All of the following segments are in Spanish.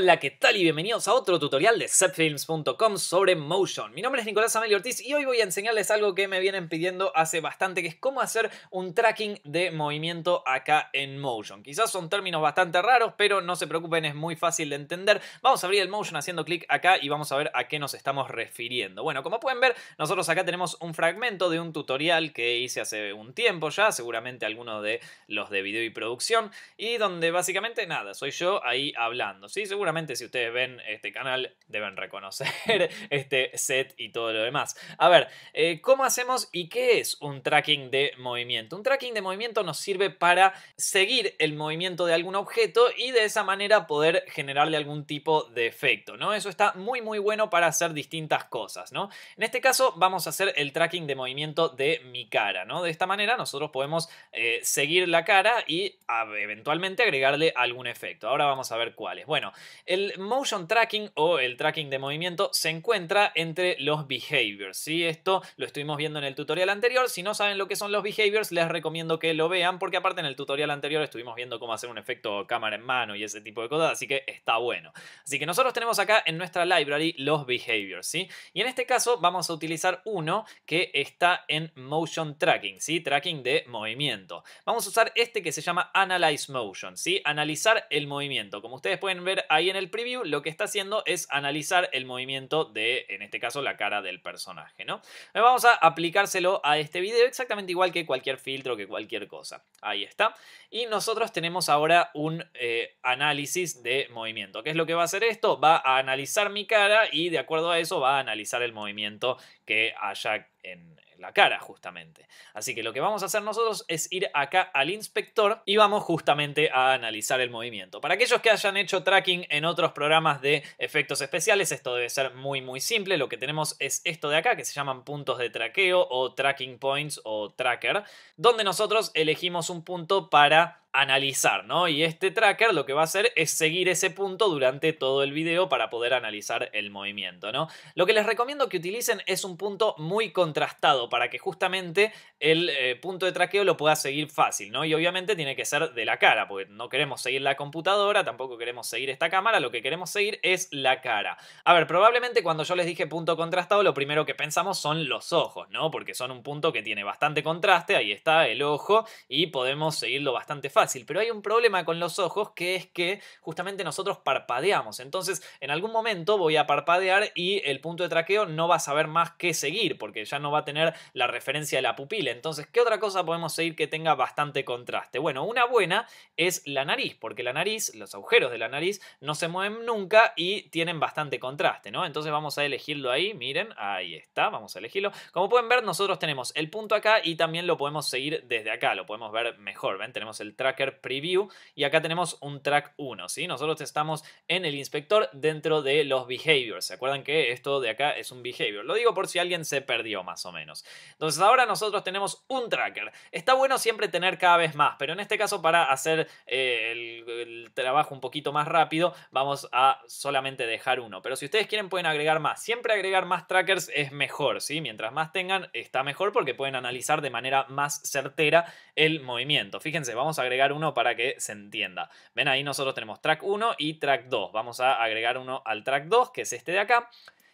Hola, ¿qué tal? Y bienvenidos a otro tutorial de setfilms.com sobre motion. Mi nombre es Nicolás Amelio Ortiz y hoy voy a enseñarles algo que me vienen pidiendo hace bastante, que es cómo hacer un tracking de movimiento acá en motion. Quizás son términos bastante raros, pero no se preocupen, es muy fácil de entender. Vamos a abrir el motion haciendo clic acá y vamos a ver a qué nos estamos refiriendo. Bueno, como pueden ver, nosotros acá tenemos un fragmento de un tutorial que hice hace un tiempo ya, seguramente alguno de los de video y producción, y donde básicamente nada, soy yo ahí hablando, ¿sí? ¿Seguro? si ustedes ven este canal deben reconocer este set y todo lo demás. A ver, eh, ¿cómo hacemos y qué es un tracking de movimiento? Un tracking de movimiento nos sirve para seguir el movimiento de algún objeto y de esa manera poder generarle algún tipo de efecto, ¿no? Eso está muy muy bueno para hacer distintas cosas, ¿no? En este caso vamos a hacer el tracking de movimiento de mi cara, ¿no? De esta manera nosotros podemos eh, seguir la cara y eventualmente agregarle algún efecto. Ahora vamos a ver cuáles. Bueno, el motion tracking o el tracking de movimiento se encuentra entre los behaviors. ¿sí? Esto lo estuvimos viendo en el tutorial anterior. Si no saben lo que son los behaviors, les recomiendo que lo vean porque aparte en el tutorial anterior estuvimos viendo cómo hacer un efecto cámara en mano y ese tipo de cosas, así que está bueno. Así que nosotros tenemos acá en nuestra library los behaviors. ¿sí? Y en este caso vamos a utilizar uno que está en motion tracking, ¿sí? tracking de movimiento. Vamos a usar este que se llama Analyze Motion, ¿sí? analizar el movimiento. Como ustedes pueden ver ahí en el preview, lo que está haciendo es analizar el movimiento de, en este caso, la cara del personaje, ¿no? Eh, vamos a aplicárselo a este video exactamente igual que cualquier filtro, que cualquier cosa. Ahí está. Y nosotros tenemos ahora un eh, análisis de movimiento. ¿Qué es lo que va a hacer esto? Va a analizar mi cara y de acuerdo a eso va a analizar el movimiento que haya en, la cara justamente. Así que lo que vamos a hacer nosotros es ir acá al inspector y vamos justamente a analizar el movimiento. Para aquellos que hayan hecho tracking en otros programas de efectos especiales, esto debe ser muy muy simple. Lo que tenemos es esto de acá que se llaman puntos de traqueo o tracking points o tracker, donde nosotros elegimos un punto para analizar, ¿no? Y este tracker lo que va a hacer es seguir ese punto durante todo el video para poder analizar el movimiento, ¿no? Lo que les recomiendo que utilicen es un punto muy contrastado para que justamente el eh, punto de traqueo lo pueda seguir fácil, ¿no? Y obviamente tiene que ser de la cara, porque no queremos seguir la computadora, tampoco queremos seguir esta cámara, lo que queremos seguir es la cara. A ver, probablemente cuando yo les dije punto contrastado, lo primero que pensamos son los ojos, ¿no? Porque son un punto que tiene bastante contraste, ahí está el ojo, y podemos seguirlo bastante fácil pero hay un problema con los ojos que es que justamente nosotros parpadeamos. Entonces, en algún momento voy a parpadear y el punto de traqueo no va a saber más qué seguir, porque ya no va a tener la referencia de la pupila. Entonces, ¿qué otra cosa podemos seguir que tenga bastante contraste? Bueno, una buena es la nariz, porque la nariz, los agujeros de la nariz, no se mueven nunca y tienen bastante contraste, ¿no? Entonces vamos a elegirlo ahí, miren, ahí está, vamos a elegirlo. Como pueden ver, nosotros tenemos el punto acá y también lo podemos seguir desde acá, lo podemos ver mejor, ¿ven? Tenemos el Tracker Preview y acá tenemos un track 1, ¿sí? Nosotros estamos en el inspector dentro de los behaviors. ¿Se acuerdan que esto de acá es un behavior? Lo digo por si alguien se perdió más o menos. Entonces ahora nosotros tenemos un tracker. Está bueno siempre tener cada vez más, pero en este caso para hacer eh, el abajo un poquito más rápido, vamos a solamente dejar uno. Pero si ustedes quieren pueden agregar más. Siempre agregar más trackers es mejor, ¿sí? Mientras más tengan, está mejor porque pueden analizar de manera más certera el movimiento. Fíjense, vamos a agregar uno para que se entienda. Ven ahí nosotros tenemos track 1 y track 2. Vamos a agregar uno al track 2, que es este de acá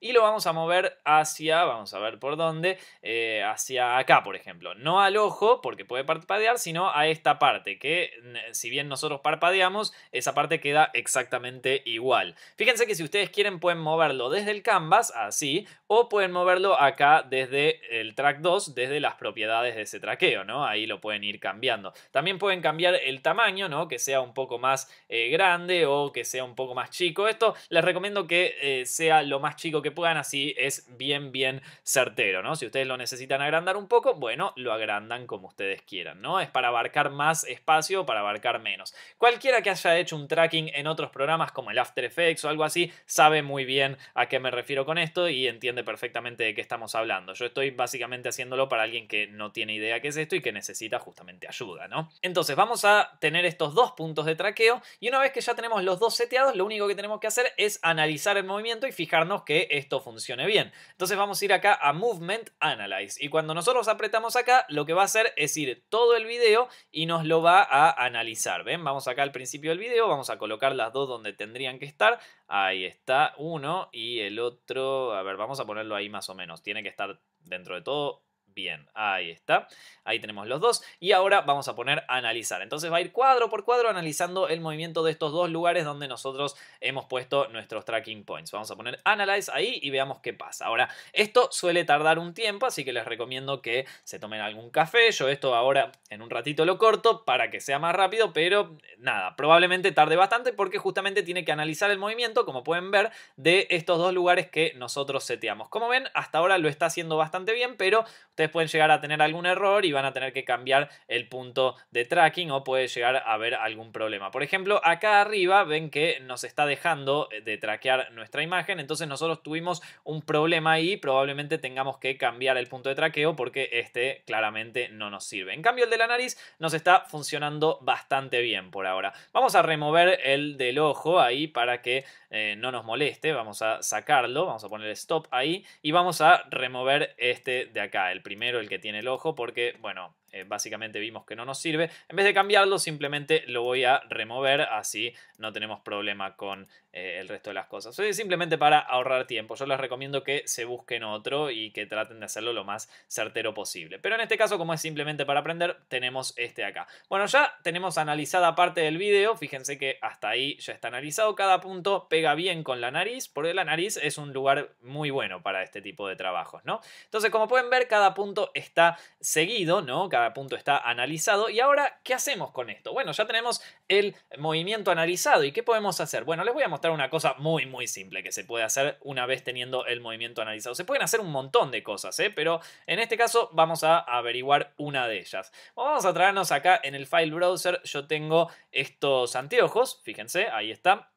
y lo vamos a mover hacia, vamos a ver por dónde, eh, hacia acá, por ejemplo. No al ojo, porque puede parpadear, sino a esta parte, que si bien nosotros parpadeamos, esa parte queda exactamente igual. Fíjense que si ustedes quieren pueden moverlo desde el canvas, así, o pueden moverlo acá desde el track 2, desde las propiedades de ese traqueo, ¿no? Ahí lo pueden ir cambiando. También pueden cambiar el tamaño, ¿no? Que sea un poco más eh, grande o que sea un poco más chico. Esto les recomiendo que eh, sea lo más chico que puedan, así es bien, bien certero, ¿no? Si ustedes lo necesitan agrandar un poco, bueno, lo agrandan como ustedes quieran, ¿no? Es para abarcar más espacio o para abarcar menos. Cualquiera que haya hecho un tracking en otros programas como el After Effects o algo así, sabe muy bien a qué me refiero con esto y entiende perfectamente de qué estamos hablando. Yo estoy básicamente haciéndolo para alguien que no tiene idea qué es esto y que necesita justamente ayuda, ¿no? Entonces, vamos a tener estos dos puntos de traqueo y una vez que ya tenemos los dos seteados, lo único que tenemos que hacer es analizar el movimiento y fijarnos que esto funcione bien. Entonces vamos a ir acá a Movement Analyze y cuando nosotros apretamos acá lo que va a hacer es ir todo el video y nos lo va a analizar. ¿Ven? Vamos acá al principio del video, vamos a colocar las dos donde tendrían que estar. Ahí está uno y el otro, a ver, vamos a ponerlo ahí más o menos. Tiene que estar dentro de todo Bien, ahí está. Ahí tenemos los dos. Y ahora vamos a poner analizar. Entonces va a ir cuadro por cuadro analizando el movimiento de estos dos lugares donde nosotros hemos puesto nuestros tracking points. Vamos a poner analyze ahí y veamos qué pasa. Ahora, esto suele tardar un tiempo, así que les recomiendo que se tomen algún café. Yo esto ahora en un ratito lo corto para que sea más rápido, pero eh, nada, probablemente tarde bastante porque justamente tiene que analizar el movimiento, como pueden ver, de estos dos lugares que nosotros seteamos. Como ven, hasta ahora lo está haciendo bastante bien, pero pueden llegar a tener algún error y van a tener que cambiar el punto de tracking o puede llegar a haber algún problema. Por ejemplo, acá arriba ven que nos está dejando eh, de traquear nuestra imagen, entonces nosotros tuvimos un problema ahí, probablemente tengamos que cambiar el punto de traqueo porque este claramente no nos sirve. En cambio, el de la nariz nos está funcionando bastante bien por ahora. Vamos a remover el del ojo ahí para que eh, no nos moleste, vamos a sacarlo, vamos a poner stop ahí y vamos a remover este de acá, el primero el que tiene el ojo, porque, bueno, eh, básicamente vimos que no nos sirve, en vez de cambiarlo simplemente lo voy a remover, así no tenemos problema con eh, el resto de las cosas. O simplemente para ahorrar tiempo, yo les recomiendo que se busquen otro y que traten de hacerlo lo más certero posible. Pero en este caso, como es simplemente para aprender, tenemos este acá. Bueno, ya tenemos analizada parte del video, fíjense que hasta ahí ya está analizado, cada punto pega bien con la nariz, porque la nariz es un lugar muy bueno para este tipo de trabajos, ¿no? Entonces, como pueden ver, cada punto está seguido, ¿no? punto está analizado. Y ahora, ¿qué hacemos con esto? Bueno, ya tenemos el movimiento analizado. ¿Y qué podemos hacer? Bueno, les voy a mostrar una cosa muy, muy simple que se puede hacer una vez teniendo el movimiento analizado. Se pueden hacer un montón de cosas, ¿eh? pero en este caso vamos a averiguar una de ellas. Vamos a traernos acá en el file browser. Yo tengo estos anteojos, fíjense, ahí está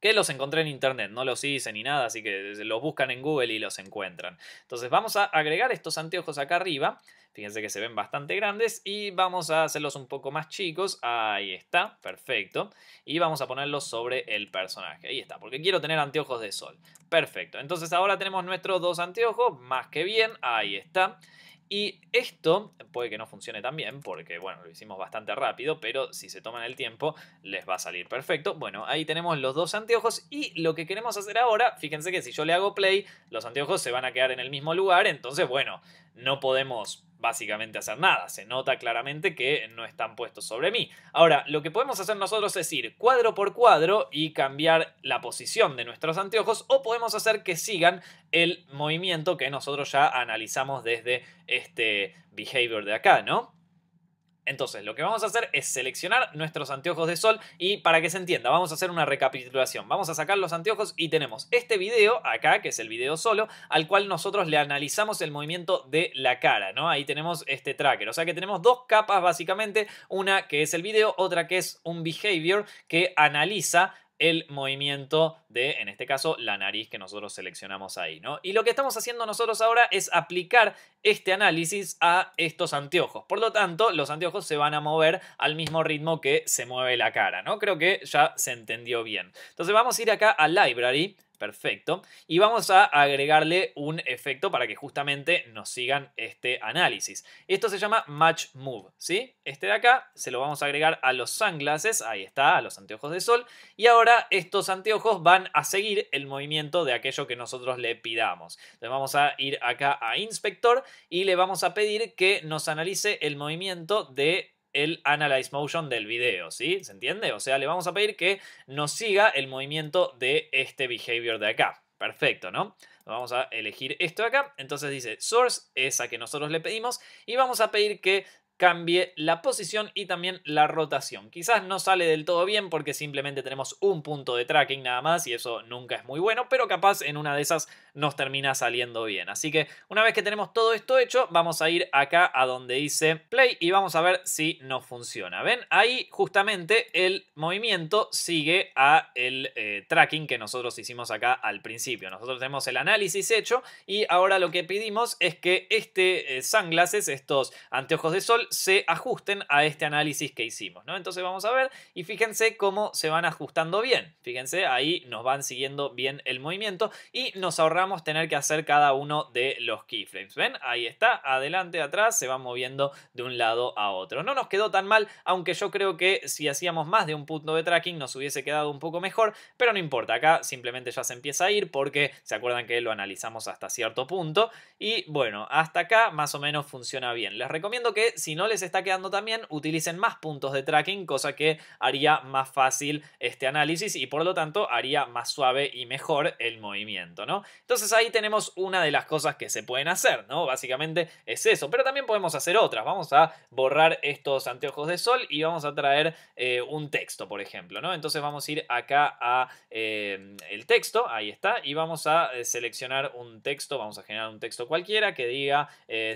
que los encontré en internet, no los hice ni nada, así que los buscan en Google y los encuentran. Entonces vamos a agregar estos anteojos acá arriba, fíjense que se ven bastante grandes y vamos a hacerlos un poco más chicos, ahí está, perfecto, y vamos a ponerlos sobre el personaje, ahí está, porque quiero tener anteojos de sol, perfecto. Entonces ahora tenemos nuestros dos anteojos, más que bien, ahí está. Y esto puede que no funcione tan bien, porque bueno, lo hicimos bastante rápido, pero si se toman el tiempo, les va a salir perfecto. Bueno, ahí tenemos los dos anteojos y lo que queremos hacer ahora, fíjense que si yo le hago play, los anteojos se van a quedar en el mismo lugar, entonces bueno, no podemos básicamente hacer nada. Se nota claramente que no están puestos sobre mí. Ahora, lo que podemos hacer nosotros es ir cuadro por cuadro y cambiar la posición de nuestros anteojos o podemos hacer que sigan el movimiento que nosotros ya analizamos desde este behavior de acá, ¿no? Entonces, lo que vamos a hacer es seleccionar nuestros anteojos de sol y para que se entienda, vamos a hacer una recapitulación. Vamos a sacar los anteojos y tenemos este video acá, que es el video solo, al cual nosotros le analizamos el movimiento de la cara, ¿no? Ahí tenemos este tracker. O sea que tenemos dos capas básicamente, una que es el video, otra que es un behavior que analiza el movimiento de, en este caso, la nariz que nosotros seleccionamos ahí, ¿no? Y lo que estamos haciendo nosotros ahora es aplicar este análisis a estos anteojos. Por lo tanto, los anteojos se van a mover al mismo ritmo que se mueve la cara, ¿no? Creo que ya se entendió bien. Entonces vamos a ir acá a Library, Perfecto. Y vamos a agregarle un efecto para que justamente nos sigan este análisis. Esto se llama Match Move, ¿sí? Este de acá se lo vamos a agregar a los sunglasses, ahí está, a los anteojos de sol. Y ahora estos anteojos van a seguir el movimiento de aquello que nosotros le pidamos. Entonces vamos a ir acá a Inspector y le vamos a pedir que nos analice el movimiento de el Analyze Motion del video, ¿sí? ¿Se entiende? O sea, le vamos a pedir que nos siga el movimiento de este behavior de acá. Perfecto, ¿no? Vamos a elegir esto de acá. Entonces dice source, esa que nosotros le pedimos, y vamos a pedir que cambie la posición y también la rotación. Quizás no sale del todo bien porque simplemente tenemos un punto de tracking nada más y eso nunca es muy bueno, pero capaz en una de esas nos termina saliendo bien. Así que una vez que tenemos todo esto hecho, vamos a ir acá a donde dice play y vamos a ver si nos funciona. ¿Ven? Ahí justamente el movimiento sigue a el eh, tracking que nosotros hicimos acá al principio. Nosotros tenemos el análisis hecho y ahora lo que pedimos es que este eh, sunglasses, estos anteojos de sol, se ajusten a este análisis que hicimos, ¿no? Entonces vamos a ver y fíjense cómo se van ajustando bien. Fíjense, ahí nos van siguiendo bien el movimiento y nos ahorramos tener que hacer cada uno de los keyframes. ¿Ven? Ahí está, adelante, atrás, se van moviendo de un lado a otro. No nos quedó tan mal, aunque yo creo que si hacíamos más de un punto de tracking nos hubiese quedado un poco mejor, pero no importa, acá simplemente ya se empieza a ir porque se acuerdan que lo analizamos hasta cierto punto y bueno, hasta acá más o menos funciona bien. Les recomiendo que si no les está quedando también, utilicen más puntos de tracking, cosa que haría más fácil este análisis y por lo tanto haría más suave y mejor el movimiento, ¿no? Entonces ahí tenemos una de las cosas que se pueden hacer, ¿no? Básicamente es eso, pero también podemos hacer otras. Vamos a borrar estos anteojos de sol y vamos a traer eh, un texto, por ejemplo, ¿no? Entonces vamos a ir acá a eh, el texto, ahí está, y vamos a eh, seleccionar un texto, vamos a generar un texto cualquiera que diga eh,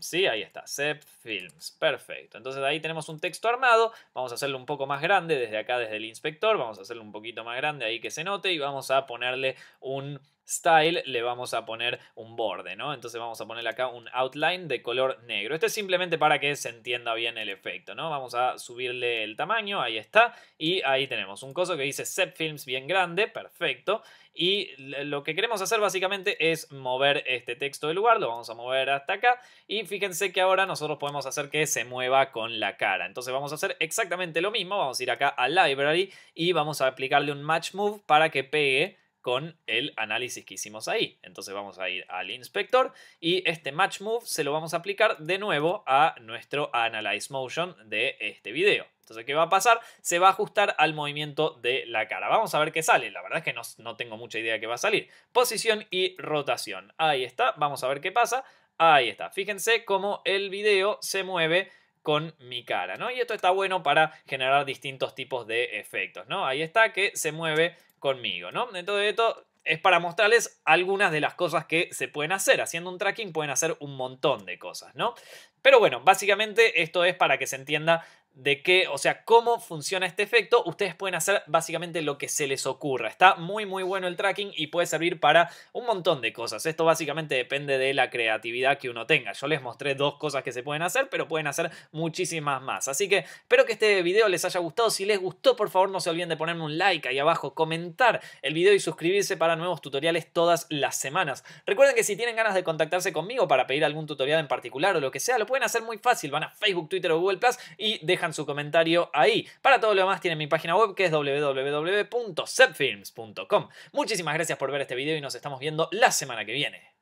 ¿sí? Ahí está, Zepfilm. Perfecto. Entonces ahí tenemos un texto armado. Vamos a hacerlo un poco más grande desde acá, desde el inspector. Vamos a hacerlo un poquito más grande ahí que se note y vamos a ponerle un style le vamos a poner un borde, ¿no? Entonces vamos a poner acá un outline de color negro. Este es simplemente para que se entienda bien el efecto, ¿no? Vamos a subirle el tamaño, ahí está, y ahí tenemos un coso que dice set films bien grande, perfecto, y lo que queremos hacer básicamente es mover este texto del lugar, lo vamos a mover hasta acá, y fíjense que ahora nosotros podemos hacer que se mueva con la cara. Entonces vamos a hacer exactamente lo mismo, vamos a ir acá a library y vamos a aplicarle un match move para que pegue con el análisis que hicimos ahí. Entonces vamos a ir al inspector y este match move se lo vamos a aplicar de nuevo a nuestro analyze motion de este video. Entonces, ¿qué va a pasar? Se va a ajustar al movimiento de la cara. Vamos a ver qué sale. La verdad es que no, tengo mucha idea de qué va a salir. Posición y rotación. Ahí está. Vamos a ver qué pasa. Ahí está. Fíjense cómo el video se mueve con mi cara, ¿no? Y esto está bueno para generar distintos tipos de efectos, ¿no? Ahí está que se mueve conmigo, ¿no? Entonces esto es para mostrarles algunas de las cosas que se pueden hacer. Haciendo un tracking pueden hacer un montón de cosas, ¿no? Pero bueno, básicamente esto es para que se entienda de qué, o sea, cómo funciona este efecto, ustedes pueden hacer básicamente lo que se les ocurra. Está muy muy bueno el tracking y puede servir para un montón de cosas. Esto básicamente depende de la creatividad que uno tenga. Yo les mostré dos cosas que se pueden hacer, pero pueden hacer muchísimas más. Así que espero que este video les haya gustado. Si les gustó, por favor no se olviden de ponerme un like ahí abajo, comentar el video y suscribirse para nuevos tutoriales todas las semanas. Recuerden que si tienen ganas de contactarse conmigo para pedir algún tutorial en particular o lo que sea, lo pueden hacer muy fácil. Van a Facebook, Twitter o Google Plus y dejan dejan su comentario ahí. Para todo lo demás tienen mi página web que es www.zepfilms.com. Muchísimas gracias por ver este video y nos estamos viendo la semana que viene.